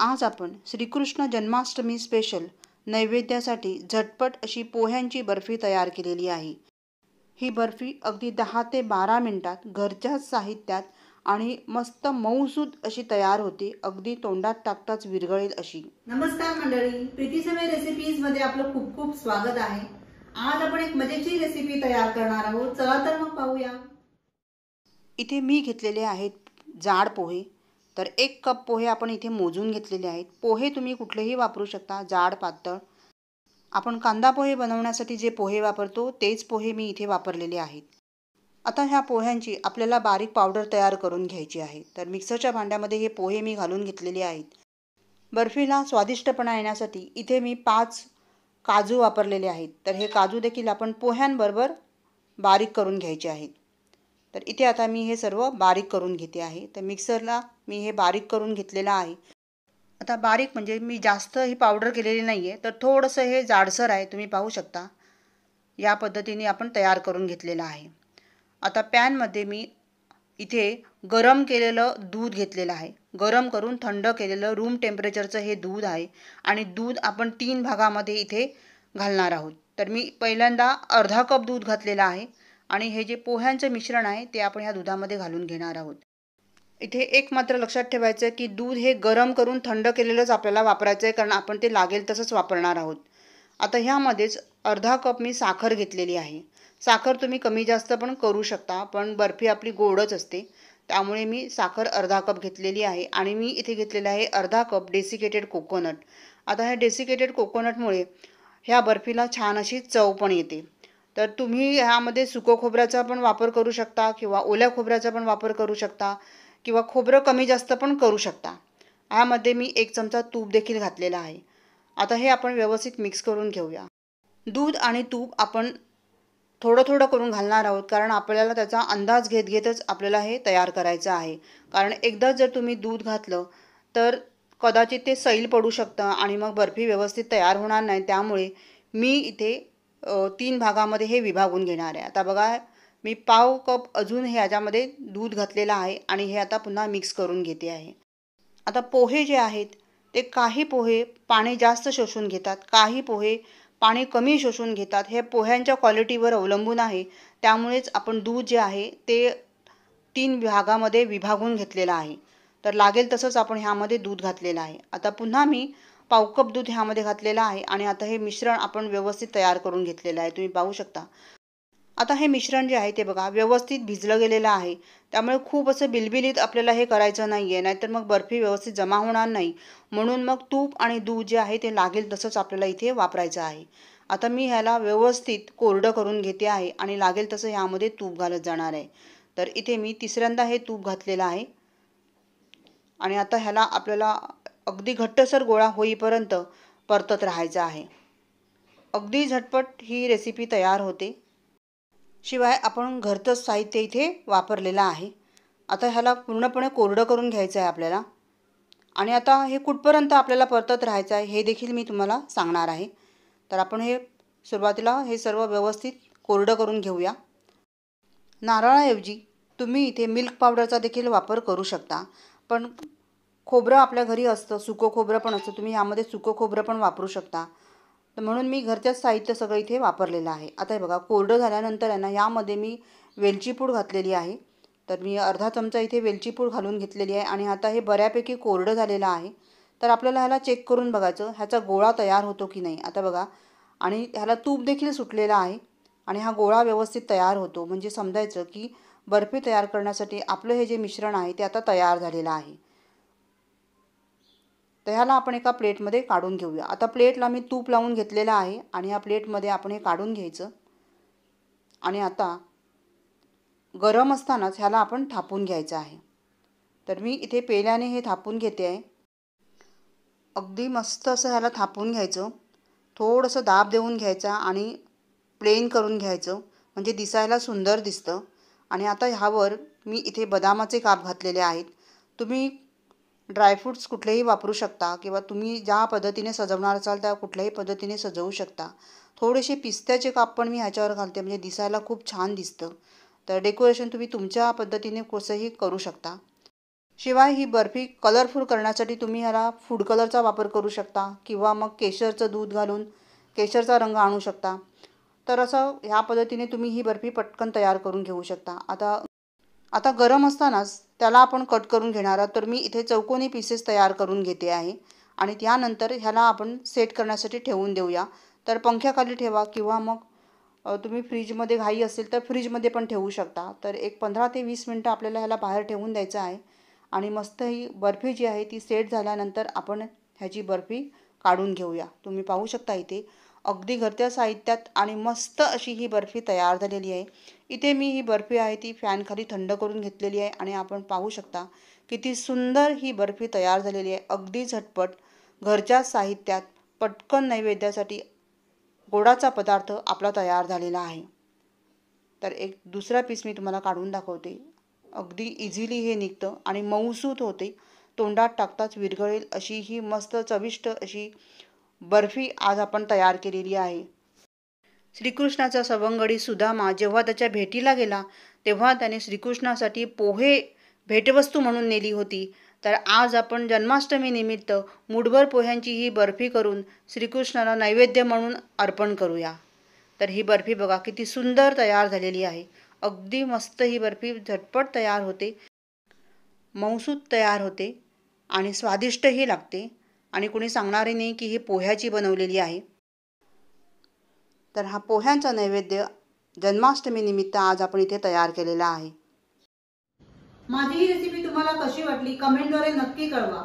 आज आपण श्रीकृष्ण जन्माष्टमी स्पेशल नैवेद्यासाठी झटपट अशी पोह्यांची बर्फी तयार केलेली आहे ही बर्फी अगदी दहा ते बारा मिनटात घरच्याच साहित्यात आणि मस्त मऊसूद अशी तयार होते अगदी तोंडात टाकताच विरघळेल अशी नमस्कार मंडळी प्रीती समय रेसिपीज मध्ये आपलं खूप खूप स्वागत आहे आज आपण एक मजेची रेसिपी तयार करणार आहोत चला तर मग पाहूया इथे मी घेतलेले आहेत जाड पोहे तर एक कप पोहे आपण इथे मोजून घेतलेले आहेत पोहे तुम्ही कुठलेही वापरू शकता जाड पातळ आपण कांदा पोहे बनवण्यासाठी जे पोहे वापरतो तेच पोहे मी इथे वापरलेले आहेत आता ह्या पोह्यांची आपल्याला बारीक पावडर तयार करून घ्यायची आहे तर मिक्सरच्या भांड्यामध्ये हे पोहे मी घालून घेतलेले आहेत बर्फीला स्वादिष्टपणा येण्यासाठी इथे मी पाच काजू वापरलेले आहेत तर हे काजू देखील आपण पोह्यांबरोबर बारीक करून घ्यायचे आहेत तर इथे आता मी हे सर्व बारीक करून घेते आहे तर मिक्सरला मी हे बारीक करून घेतलेलं आहे आता बारीक म्हणजे मी जास्त ही पावडर केलेली नाही आहे तर थोडंसं हे जाडसर आहे तुम्ही पाहू शकता या पद्धतीने आपण तयार करून घेतलेलं आहे आता पॅनमध्ये मी इथे गरम केलेलं दूध घेतलेलं आहे गरम करून थंड केलेलं रूम टेम्परेचरचं हे दूध आहे आणि दूध आपण तीन भागामध्ये इथे घालणार आहोत तर मी पहिल्यांदा अर्धा कप दूध घातलेला आहे आणि हे जे पोह्यांचं मिश्रण आहे ते आपण ह्या दुधामध्ये घालून घेणार आहोत इथे एक मात्र लक्षात ठेवायचं आहे की दूध हे गरम करून थंड केलेलंच आपल्याला वापरायचं आहे कारण आपण ते लागेल तसंच वापरणार आहोत आता ह्यामध्येच अर्धा कप मी साखर घेतलेली आहे साखर तुम्ही कमी जास्त पण करू शकता पण बर्फी आपली गोडच असते त्यामुळे मी साखर अर्धा कप घेतलेली आहे आणि मी इथे घेतलेला आहे अर्धा कप डेसिकेटेड कोकोनट आता ह्या डेसिकेटेड कोकोनटमुळे ह्या बर्फीला छान अशी चव पण येते तर तुम्ही ह्यामध्ये सुको खोबऱ्याचा पण वापर करू शकता किंवा ओल्या खोबऱ्याचा पण वापर करू शकता किंवा खोबरं कमी जास्त पण करू शकता ह्यामध्ये मी एक चमचा तूप देखील घातलेला आहे आता हे आपण व्यवस्थित मिक्स करून घेऊया दूध आणि तूप आपण थोडं थोडं करून घालणार आहोत कारण आपल्याला त्याचा अंदाज घेत घेतच आपल्याला हे तयार करायचं आहे कारण एकदा जर तुम्ही दूध घातलं तर कदाचित ते सैल पडू शकतं आणि मग बर्फी व्यवस्थित तयार होणार नाही त्यामुळे मी इथे तीन भागामध्ये हे विभागून घेणार आहे आता बघा मी पाव कप अजून हे याच्यामध्ये दूध घातलेलं आहे आणि हे आता पुन्हा मिक्स करून घेते आहे आता पोहे जे आहेत ते काही पोहे पाणी जास्त शोषून घेतात काही पोहे पाणी कमी शोषून घेतात हे पोह्यांच्या क्वालिटीवर अवलंबून आहे त्यामुळेच आपण दूध जे आहे ते तीन भागामध्ये विभागून घेतलेलं आहे तर लागेल तसंच आपण ह्यामध्ये दूध घातलेलं आहे आता पुन्हा मी पाव कप दूध ह्यामध्ये घातलेलं आहे आणि आता हे मिश्रण आपण व्यवस्थित तयार करून घेतलेलं आहे तुम्ही पाहू शकता आता हे मिश्रण जे आहे ते बघा व्यवस्थित भिजलं गेलेलं आहे त्यामुळे खूप असं बिलबिलीत आपल्याला हे करायचं नाही आहे नाहीतर मग बर्फी व्यवस्थित जमा होणार नाही म्हणून मग तूप आणि दूध जे आहे ते लागेल तसंच आपल्याला इथे वापरायचं आहे आता मी ह्याला व्यवस्थित कोरडं करून घेते आहे आणि लागेल तसं ह्यामध्ये तूप घालत जाणार आहे तर इथे मी तिसऱ्यांदा हे तूप घातलेलं आहे आणि आता ह्याला आपल्याला अगदी घट्टसर गोळा होईपर्यंत परतत राहायचं आहे अगदी झटपट ही रेसिपी तयार होते शिवाय आपण घरचंच साहित्य इथे वापरलेलं आहे आता ह्याला पूर्णपणे कोरडं करून घ्यायचं आहे आपल्याला आणि आता हे कुठपर्यंत आपल्याला परतत राहायचं आहे हे देखील मी तुम्हाला सांगणार आहे तर आपण हे सुरुवातीला हे सर्व व्यवस्थित कोरडं करून घेऊया नारळाऐवजी तुम्ही इथे मिल्क पावडरचा देखील वापर करू शकता पण खोबरं आपल्या घरी असतं सुकं खोबरं पण असतं तुम्ही यामध्ये सुकं खोबरं पण वापरू शकता तर म्हणून मी घरच्याच साहित्य सगळं इथे वापरलेलं आहे आता हे बघा कोरडं झाल्यानंतर आहे ना यामध्ये मी वेलचीपूड घातलेली आहे तर मी अर्धा चमचा इथे वेलचीपूड घालून घेतलेली आहे आणि आता हे बऱ्यापैकी कोरडं झालेलं आहे तर आपल्याला ह्याला चेक करून बघायचं ह्याचा गोळा तयार होतो की नाही आता बघा आणि ह्याला तूप देखील सुटलेला आहे आणि हा गोळा व्यवस्थित तयार होतो म्हणजे समजायचं की बर्फी तयार करण्यासाठी आपलं हे जे मिश्रण आहे ते आता तयार झालेलं आहे तर ह्याला आपण एका प्लेटमध्ये काढून घेऊया आता प्लेटला मी तूप लावून घेतलेलं आहे आणि ह्या प्लेटमध्ये आपण हे काढून घ्यायचं आणि आता गरम असतानाच ह्याला आपण थापून घ्यायचं आहे तर मी इथे पेल्याने हे थापून घेते आहे अगदी मस्त असं ह्याला थापून घ्यायचं थोडंसं दाब देऊन घ्यायचा आणि प्लेन करून घ्यायचं म्हणजे दिसायला सुंदर दिसतं आणि आता ह्यावर मी इथे बदामाचे काप घातलेले आहेत तुम्ही ड्रायफ्रूट्स कुठलेही वापरू शकता किंवा तुम्ही ज्या पद्धतीने सजवणार असाल त्या कुठल्याही पद्धतीने सजवू शकता थोडेसे पिस्त्याचे काप पण मी ह्याच्यावर घालते म्हणजे दिसायला खूप छान दिसतं तर डेकोरेशन तुम्ही तुमच्या पद्धतीने कसंही करू शकता शिवाय ही बर्फी कलरफुल करण्यासाठी तुम्ही ह्याला फूड कलरचा वापर करू शकता किंवा मग केशरचं दूध घालून केशरचा रंग आणू शकता तर असं ह्या पद्धतीने तुम्ही ही बर्फी पटकन तयार करून घेऊ शकता आता आता गरम असतानाच त्याला आपण कट करून घेणार आहोत तर मी इथे चौकोनी पीसेस तयार करून घेते आहे आणि त्यानंतर ह्याला आपण सेट करण्यासाठी ठेवून देऊया तर पंख्याखाली ठेवा किंवा मग तुम्ही फ्रीजमध्ये घाई असेल तर फ्रीजमध्ये पण ठेवू शकता तर एक पंधरा ते वीस मिनटं आपल्याला ह्याला बाहेर ठेवून द्यायचं आहे आणि मस्त ही बर्फी जी आहे ती सेट झाल्यानंतर आपण ह्याची बर्फी काढून घेऊया तुम्ही पाहू शकता इथे अगदी घरच्या साहित्यात आणि मस्त अशी ही बर्फी तयार झालेली आहे इथे मी ही बर्फी आहे ती फॅनखाली थंड करून घेतलेली आहे आणि आपण पाहू शकता किती सुंदर ही बर्फी तयार झालेली आहे अगदी झटपट घरच्या साहित्यात पटकन नैवेद्यासाठी गोडाचा पदार्थ आपला तयार झालेला आहे तर एक दुसरा पीस मी तुम्हाला काढून दाखवते अगदी इझिली हे निघतं आणि मऊसूत होते तोंडात टाकताच विरघळेल अशी ही मस्त चविष्ट अशी बर्फी आज आपण तयार केलेली आहे श्रीकृष्णाचा सवंगडी सुदामा जेव्हा त्याच्या भेटीला गेला तेव्हा त्याने श्रीकृष्णासाठी पोहे भेटवस्तू म्हणून नेली होती तर आज आपण जन्माष्टमीनिमित्त मुठभर पोह्यांची ही बर्फी करून श्रीकृष्णाला नैवेद्य म्हणून अर्पण करूया तर ही बर्फी बघा किती सुंदर तयार झालेली आहे अगदी मस्त ही बर्फी झटपट तयार होते मौसूद तयार होते आणि स्वादिष्टही लागते आणि कुणी सांगणारे नाही की ही पोह्याची बनवलेली आहे तर हा पोह्यांचा नैवेद्य जन्माष्टमीनिमित्त आज आपण इथे तयार केलेला आहे माझी ही रेसिपी तुम्हाला कशी वाटली कमेंटद्वारे नक्की कळवा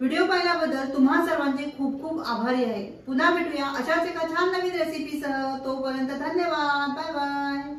व्हिडिओ पाहिल्याबद्दल तुम्हा सर्वांचे खूप खूप आभारी आहे पुन्हा भेटूया अशाच एका छान नवीन रेसिपीसह तोपर्यंत धन्यवाद बाय बाय